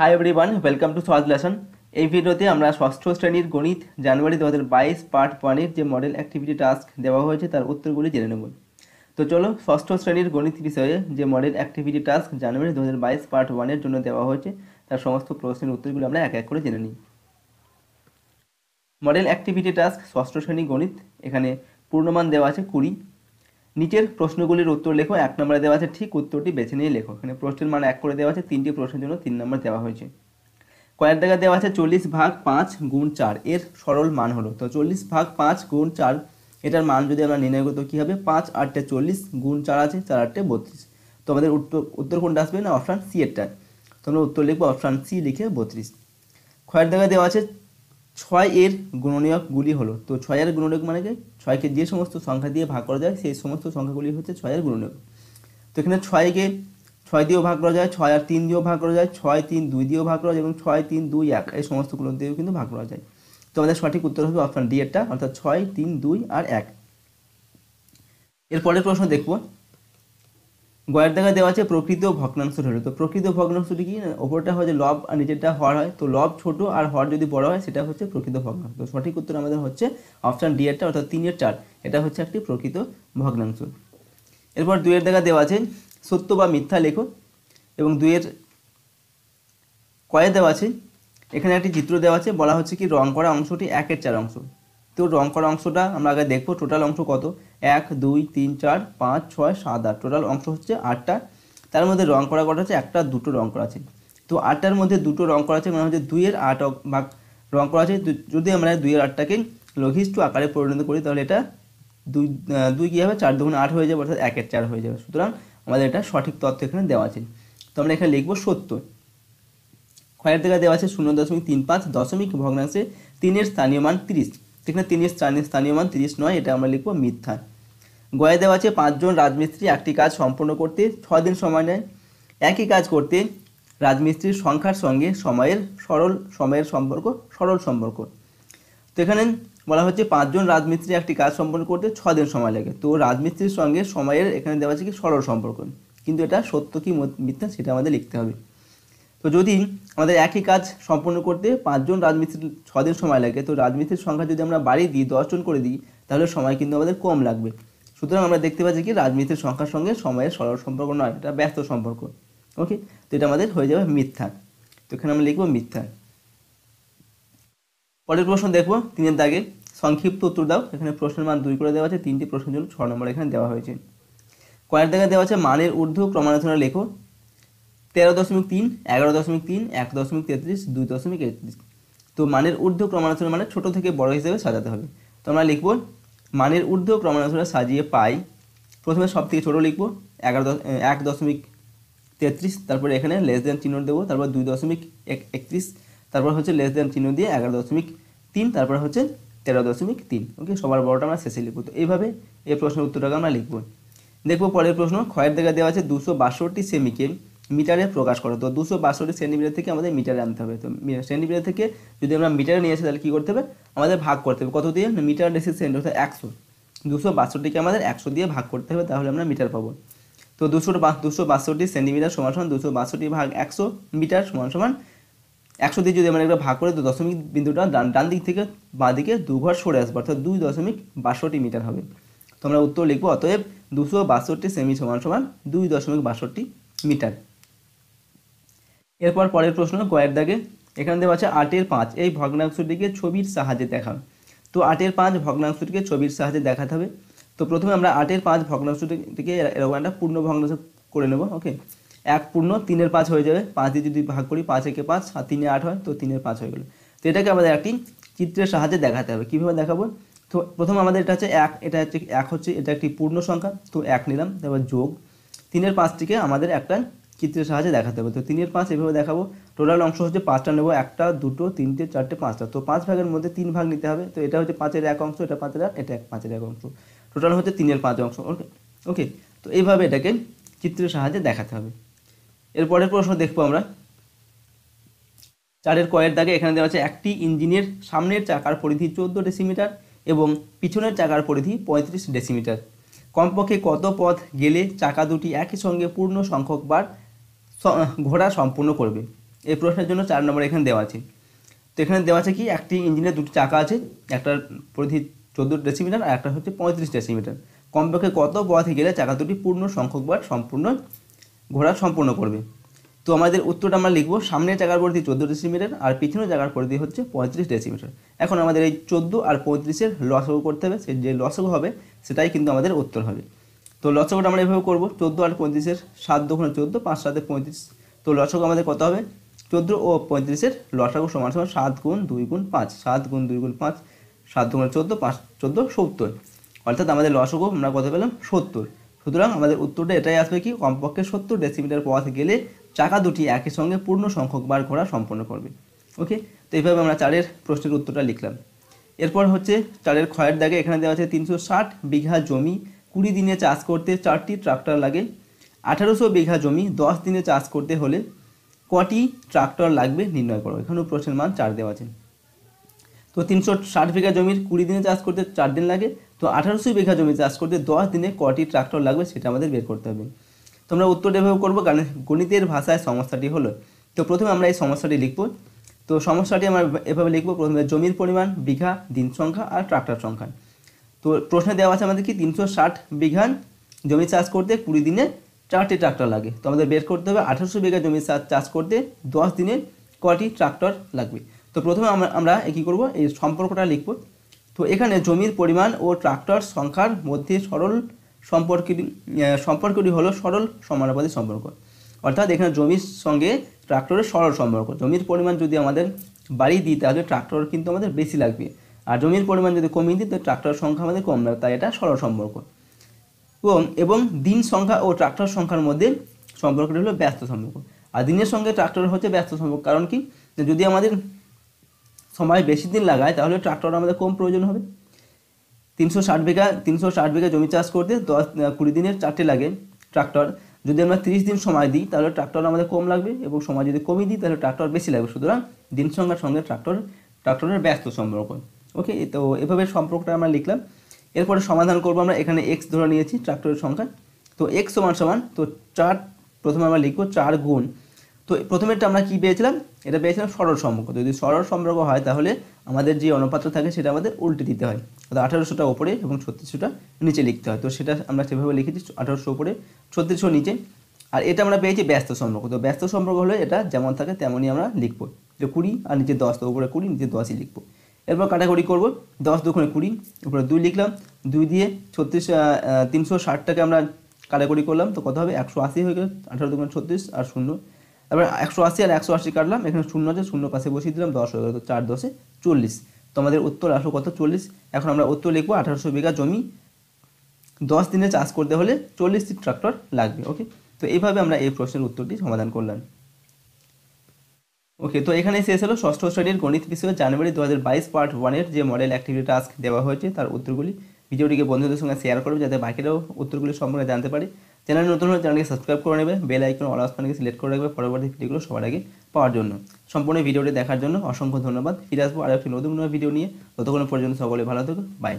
high one welcome to Sahaj lesson এই ভিডিওতে আমরা ষষ্ঠ শ্রেণীর গণিত জানুয়ারি দু হাজার বাইশ পার্ট ওয়ানের যে মডেল অ্যাক্টিভিটি টাস্ক দেওয়া হয়েছে তার উত্তরগুলি জেনে নেব তো চলো ষষ্ঠ শ্রেণীর গণিত বিষয়ে যে মডেল অ্যাক্টিভিটি টাস্ক জানুয়ারি দু হাজার বাইশ পার্ট ওয়ানের জন্য দেওয়া হয়েছে তার সমস্ত প্রশ্নের উত্তরগুলি আমরা এক এক করে জেনে নিই মডেল অ্যাক্টিভিটি টাস্ক ষষ্ঠ শ্রেণী গণিত এখানে পূর্ণমান দেওয়া আছে কুড়ি নিচের প্রশ্নগুলির উত্তর লেখো এক নম্বরে দেওয়া আছে ঠিক উত্তরটি বেছে নিয়ে লেখো এখানে প্রশ্নের মান এক করে দেওয়া আছে তিনটি প্রশ্নের জন্য তিন নম্বর দেওয়া হয়েছে কয়েক জায়গায় দেওয়া আছে চল্লিশ ভাগ পাঁচ গুণ চার এর সরল মান হলো তো চল্লিশ ভাগ পাঁচ গুণ চার এটার মান যদি আমরা নির্ণয় করতো কী হবে পাঁচ আটটে চল্লিশ গুণ চার আছে চার আটটে বত্রিশ তো আমাদের উত্তর উত্তর কোনটা আসবে না অপশান সি এরটা তো আমরা উত্তর লিখবো অপশান সি লিখে বত্রিশ খয়ের জায়গায় দেওয়া আছে ছয় এর গুণনীয়কগুলি হলো তো ছয় এর গুণনীয়ক মানে কি ছয়কে যে সমস্ত সংখ্যা দিয়ে ভাগ করা যায় সেই সমস্ত সংখ্যাগুলি হচ্ছে ছয় এর গুণনীয়ক তো এখানে ছয়কে ছয় দিয়েও ভাগ করা যায় ছয় আর তিন দিয়েও ভাগ করা যায় ছয় তিন দুই দিয়েও ভাগ করা যায় এবং ছয় তিন দুই এক এই সমস্তগুলো দিয়েও কিন্তু ভাগ করা যায় তো আমাদের সঠিক উত্তর হবে অপশান ডি এরটা অর্থাৎ ছয় তিন দুই আর এক এরপরের প্রশ্ন দেখবো গয়ের দেখা দেওয়া আছে প্রকৃত ভগ্নাংশ ঢেড়ো তো প্রকৃত ভগ্নাংশটি কি ওপরটা হয় যে লব আর নিচেরটা হর হয় তো লব ছোট আর হর যদি বড় হয় সেটা হচ্ছে প্রকৃত ভগ্নাংশ তো সঠিক উত্তর আমাদের হচ্ছে অপশান ডি এরটা অর্থাৎ তিনের চার এটা হচ্ছে একটি প্রকৃত ভগ্নাংশ এরপর দুয়ের দেখা দেওয়া আছে সত্য বা মিথ্যা লেখো এবং দুইয়ের কয়ে দেওয়া আছে এখানে একটি চিত্র দেওয়া আছে বলা হচ্ছে কি রং করা অংশটি একের চার অংশ তো রং করা অংশটা আমরা আগে দেখবো টোটাল অংশ কত এক দুই তিন চার পাঁচ ছয় সাত আট টোটাল অংশ হচ্ছে আটটা তার মধ্যে রং করা কটা আছে একটা দুটো রং করা আছে তো আটটার মধ্যে দুটো রং করা আছে মানে হচ্ছে দুইয়ের আট ভাগ রং করা আছে যদি আমরা দুইয়ের আটটাকে লঘিষ্ঠ আকারে পরিণত করি তাহলে এটা দুই দুই কী হবে চার দুগুণ আট হয়ে যাবে অর্থাৎ একের চার হয়ে যাবে সুতরাং আমাদের এটা সঠিক তথ্য এখানে দেওয়া আছে তো আমরা এখানে লিখবো সত্য খয়ের দেখা দেওয়া আছে শূন্য দশমিক তিন পাঁচ দশমিক ভগ্নাংশে তিনের স্থানীয় মান তিরিশ সেখানে তিরিশ স্থানীয় মান তিরিশ নয় এটা আমরা লিখবো মিথ্যা গয়ে দেওয়া আছে পাঁচজন রাজমিস্ত্রি একটি কাজ সম্পন্ন করতে ছ দিন সময় নেয় একই কাজ করতে রাজমিস্ত্রির সংখ্যার সঙ্গে সময়ের সরল সময়ের সম্পর্ক সরল সম্পর্ক তো এখানে বলা হচ্ছে পাঁচজন রাজমিস্ত্রি একটি কাজ সম্পন্ন করতে ছ দিন সময় লাগে তো রাজমিস্ত্রির সঙ্গে সময়ের এখানে দেওয়া আছে কি সরল সম্পর্ক কিন্তু এটা সত্য কি মিথ্যা সেটা আমাদের লিখতে হবে তো যদি আমাদের একই কাজ সম্পূর্ণ করতে পাঁচজন ছ ছদিন সময় লাগে তো রাজমিস্ত্রির সংখ্যা যদি আমরা বাড়িয়ে দিই দশজন করে দিই তাহলে সময় কিন্তু আমাদের কম লাগবে সুতরাং আমরা দেখতে পাচ্ছি কি রাজমিস্ত্রির সংখ্যার সঙ্গে সময়ের সরল সম্পর্ক নয় এটা ব্যস্ত সম্পর্ক ওকে তো এটা আমাদের হয়ে যাবে মিথ্যা তো এখানে আমরা লিখবো মিথ্যা পরের প্রশ্ন দেখবো তিনের দাগে সংক্ষিপ্ত উত্তর দাও এখানে প্রশ্নের মান দুই করে দেওয়া আছে তিনটি প্রশ্নের জন্য ছ নম্বর এখানে দেওয়া হয়েছে কয়েক দাগে দেওয়া আছে মানের ঊর্ধ্ব ক্রমালোচনা লেখো তেরো দশমিক তিন এগারো দশমিক তিন এক দশমিক তেত্রিশ দুই দশমিক একত্রিশ তো মানের ঊর্ধ্ব ক্রমানুসারে মানে ছোট থেকে বড় হিসেবে সাজাতে হবে তো আমরা লিখব মানের ঊর্ধ্ব ক্রমানুসারে সাজিয়ে পাই প্রথমে সব থেকে ছোটো লিখব এগারো এক দশমিক তেত্রিশ তারপরে এখানে লেস দেন চিহ্ন দেবো তারপর দুই দশমিক এক একত্রিশ তারপর হচ্ছে লেস দেন চিহ্ন দিয়ে এগারো দশমিক তিন তারপর হচ্ছে তেরো দশমিক তিন ওকে সবার বড়টা আমরা শেষে লিখবো তো এইভাবে এই প্রশ্নের উত্তরটাকে আমরা লিখব দেখবো পরের প্রশ্ন ক্ষয়ের দেখা দেওয়া আছে দুশো বাষট্টি সেমিকে মিটারে প্রকাশ করো তো দুশো বাষট্টি সেন্টিমিটার থেকে আমাদের মিটারে আনতে হবে তো সেন্টিমিটার থেকে যদি আমরা মিটারে নিয়ে আসি তাহলে কী করতে হবে আমাদের ভাগ করতে হবে কত দিয়ে মিটার ডেসি সেন্ট একশো দুশো বাষট্টিকে আমাদের একশো দিয়ে ভাগ করতে হবে তাহলে আমরা মিটার পাবো তো দুশো দুশো বাষট্টি সেন্টিমিটার সমান সমান দুশো বাষট্টি ভাগ একশো মিটার সমান সমান একশো দিয়ে যদি আমরা একটা ভাগ করে তো দশমিক বিন্দুটা ডান ডান দিক থেকে বাঁ দিকে দু ঘর সরে আসবো অর্থাৎ দুই দশমিক বাষট্টি মিটার হবে তো আমরা উত্তর লিখবো অতএব দুশো বাষট্টি সেমি সমান সমান দুই দশমিক বাষট্টি মিটার এরপর পরের প্রশ্ন কয়ের দাগে এখানে দেওয়া আছে আটের পাঁচ এই ভগ্নাংশটিকে ছবির সাহায্যে দেখান তো আটের পাঁচ ভগ্নাংশটিকে ছবির সাহায্যে দেখাতে হবে তো প্রথমে আমরা আটের পাঁচ ভগ্নাংশটিকে এরকম একটা পূর্ণ ভগ্নাংশ করে নেব ওকে এক পূর্ণ তিনের পাঁচ হয়ে যাবে পাঁচ দিয়ে যদি ভাগ করি পাঁচ একে পাঁচ সাত তিনে আট হয় তো তিনের পাঁচ হয়ে গেলো তো এটাকে আমাদের একটি চিত্রের সাহায্যে দেখাতে হবে কীভাবে দেখাবো তো প্রথম আমাদের এটা হচ্ছে এক এটা হচ্ছে এক হচ্ছে এটা একটি পূর্ণ সংখ্যা তো এক নিলাম তারপর যোগ তিনের পাঁচটিকে আমাদের একটা চিত্রের সাহায্যে দেখাতে হবে তো তিনের পাঁচ এভাবে দেখাবো টোটাল অংশ হচ্ছে পাঁচটা নেবো একটা দুটো তিনটে চারটে পাঁচটা তো পাঁচ ভাগের মধ্যে তিন ভাগ নিতে হবে তো এটা হচ্ছে পাঁচের এক অংশ এটা পাঁচের এক এটা এক পাঁচের এক অংশ টোটাল হচ্ছে তিনের পাঁচ অংশ ওকে ওকে তো এইভাবে এটাকে চিত্রের সাহায্যে দেখাতে হবে এরপরের প্রশ্ন দেখবো আমরা চারের কয়ের দাগে এখানে দেওয়া আছে একটি ইঞ্জিনের সামনের চাকার পরিধি চোদ্দ ডেসিমিটার এবং পিছনের চাকার পরিধি পঁয়ত্রিশ ডেসিমিটার কমপক্ষে কত পথ গেলে চাকা দুটি একই সঙ্গে পূর্ণ সংখ্যক বার ঘোড়া সম্পূর্ণ করবে এই প্রশ্নের জন্য চার নম্বর এখানে দেওয়া আছে তো এখানে দেওয়া আছে কি একটি ইঞ্জিনের দুটি চাকা আছে একটা পরিধি চোদ্দো ডেসিমিটার আর একটা হচ্ছে পঁয়ত্রিশ ডেসিমিটার কমপক্ষে কত বয়াতে গেলে চাকা দুটি পূর্ণ সংখ্যক বার সম্পূর্ণ ঘোড়া সম্পূর্ণ করবে তো আমাদের উত্তরটা আমরা লিখবো সামনের জায়গার পরিধি চোদ্দো ডেসিমিটার আর পিছনের জায়গার পরিধি হচ্ছে পঁয়ত্রিশ ডেসিমিটার এখন আমাদের এই চোদ্দো আর পঁয়ত্রিশের লসগো করতে হবে সে যে লসও হবে সেটাই কিন্তু আমাদের উত্তর হবে তো লসগোটা আমরা এভাবে করবো চোদ্দো আর পঁয়ত্রিশের সাত দোকানে চোদ্দো পাঁচ সাতের পঁয়ত্রিশ তো লসগো আমাদের কত হবে চোদ্দো ও পঁয়ত্রিশের লসাগো সমান সমান সাত গুণ দুই গুণ পাঁচ সাত গুণ দুই গুণ পাঁচ সাত ঘন চোদ্দো পাঁচ চোদ্দো সত্তর অর্থাৎ আমাদের লসকও আমরা কত পেলাম সত্তর সুতরাং আমাদের উত্তরটা এটাই আসবে কি কমপক্ষে সত্তর ডেসিমিটার পথ গেলে চাকা দুটি একই সঙ্গে পূর্ণ সংখ্যক বার ঘোরা সম্পন্ন করবে ওকে তো এইভাবে আমরা চারের প্রশ্নের উত্তরটা লিখলাম এরপর হচ্ছে চারের ক্ষয়ের দাগে এখানে দেওয়া আছে তিনশো ষাট বিঘা জমি কুড়ি দিনে চাষ করতে চারটি ট্রাক্টর লাগে আঠারোশো বিঘা জমি দশ দিনে চাষ করতে হলে কটি ট্রাক্টর লাগবে নির্ণয় করো এখানেও প্রশ্নের মান চার দেওয়া আছে তো তিনশো ষাট বিঘা জমির কুড়ি দিনে চাষ করতে চার দিন লাগে তো আঠারোশো বিঘা জমি চাষ করতে দশ দিনে কটি ট্রাক্টর লাগবে সেটা আমাদের বের করতে হবে তোমরা উত্তর এভাবে করবো কারণ গণিতের ভাষায় সমস্যাটি হলো তো প্রথমে আমরা এই সমস্যাটি লিখব তো সমস্যাটি আমরা এভাবে লিখবো প্রথমে জমির পরিমাণ বিঘা দিন সংখ্যা আর ট্রাক্টর সংখ্যা তো প্রশ্নে দেওয়া আছে আমাদের কি তিনশো ষাট বিঘান জমি চাষ করতে কুড়ি দিনে চারটি ট্রাক্টর লাগে তো আমাদের বের করতে হবে আঠারোশো বিঘা জমি চাষ করতে দশ দিনে কটি ট্রাক্টর লাগবে তো প্রথমে আমরা আমরা কী করবো এই সম্পর্কটা লিখব তো এখানে জমির পরিমাণ ও ট্রাক্টর সংখ্যার মধ্যে সরল সম্পর্কটি সম্পর্কটি হলো সরল সমানুপাতিক সম্পর্ক অর্থাৎ এখানে জমির সঙ্গে ট্রাক্টরের সরল সম্পর্ক জমির পরিমাণ যদি আমাদের বাড়িয়ে দিই তাহলে ট্রাক্টর কিন্তু আমাদের বেশি লাগবে আর জমির পরিমাণ যদি কমিয়ে দিই তো ট্রাক্টর সংখ্যা আমাদের কম লাগবে তাই এটা সরল সম্পর্ক এবং এবং দিন সংখ্যা ও ট্রাক্টর সংখ্যার মধ্যে সম্পর্কটি হলো ব্যস্ত সম্পর্ক আর দিনের সঙ্গে ট্রাক্টর হচ্ছে ব্যস্ত সম্পর্ক কারণ কি যদি আমাদের সময় বেশি দিন লাগায় তাহলে ট্রাক্টর আমাদের কম প্রয়োজন হবে তিনশো ষাট বিঘা তিনশো ষাট বিঘা জমি চাষ করতে দশ কুড়ি দিনের চারটে লাগে ট্রাক্টর যদি আমরা তিরিশ দিন সময় দিই তাহলে ট্রাক্টর আমাদের কম লাগবে এবং সময় যদি কমিয়ে দিই তাহলে ট্রাক্টর বেশি লাগবে সুতরাং দিন সংখ্যার সঙ্গে ট্রাক্টর ট্রাক্টরের ব্যস্ত সম্পর্ক ওকে তো এভাবে সম্পর্কটা আমরা লিখলাম এরপরে সমাধান করবো আমরা এখানে এক্স ধরে নিয়েছি ট্রাক্টরের সংখ্যা তো এক্স সমান সমান তো চার প্রথমে আমরা লিখবো চার গুণ তো প্রথমেরটা আমরা কি পেয়েছিলাম এটা পেয়েছিলাম সরল সম্পর্ক যদি সরল সম্পর্ক হয় তাহলে আমাদের যে অনুপাত্র থাকে সেটা আমাদের উল্টে দিতে হয় অর্থাৎ আঠারোশোটা ওপরে এবং ছত্রিশশোটা নিচে লিখতে হয় তো সেটা আমরা সেভাবে লিখেছি আঠারোশো ওপরে ছত্রিশশো নিচে আর এটা আমরা পেয়েছি ব্যস্ত সম্পর্ক তো ব্যস্ত সম্পর্ক হলে এটা যেমন থাকে তেমনই আমরা লিখবো যে কুড়ি আর নিচে দশ তো উপরে কুড়ি নিচে দশই লিখবো এরপর কাটাকুটি করব দশ দুখানে কুড়ি উপরে দুই লিখলাম দুই দিয়ে ছত্রিশ তিনশো ষাটটাকে আমরা কাটাকুটি করলাম তো কত হবে একশো আশি হয়ে গেল আঠারো দুখানে ছত্রিশ আর শূন্য এবার একশো আশি আর একশো আশি কাটলাম এখানে শূন্য আছে শূন্য পাশে বসিয়ে দিলাম দশ হয়ে গেল তো চার দশে চল্লিশ তো আমাদের উত্তর আসলো কত চল্লিশ এখন আমরা উত্তর লিখবো আঠারোশো বিঘা জমি দশ দিনে চাষ করতে হলে চল্লিশটি ট্রাক্টর লাগবে ওকে তো এইভাবে আমরা এই প্রশ্নের উত্তরটি সমাধান করলাম ওকে তো এখানে শেষ হলো ষষ্ঠ শ্রেণীর গণিত বিষয়ে জানুয়ারি দু হাজার বাইশ পার্ট ওয়ানের যে মডেল অ্যাক্টিভিটি টাস্ক দেওয়া হয়েছে তার উত্তরগুলি ভিডিওটিকে বন্ধুদের সঙ্গে শেয়ার করবে যাতে বাকিরাও উত্তরগুলি সম্পর্কে জানতে পারে চ্যানেল নতুন হলে চ্যানেলকে সাবস্ক্রাইব করে নেবে বেল আইকন অল অপশনকে সিলেক্ট করে রাখবে পরবর্তী ভিডিওগুলো সবার আগে পাওয়ার জন্য সম্পূর্ণ ভিডিওটি দেখার জন্য অসংখ্য ধন্যবাদ ফিরে আসবো আর একটি নতুন নতুন ভিডিও নিয়ে ততক্ষণ পর্যন্ত সকলে ভালো থাকো বাই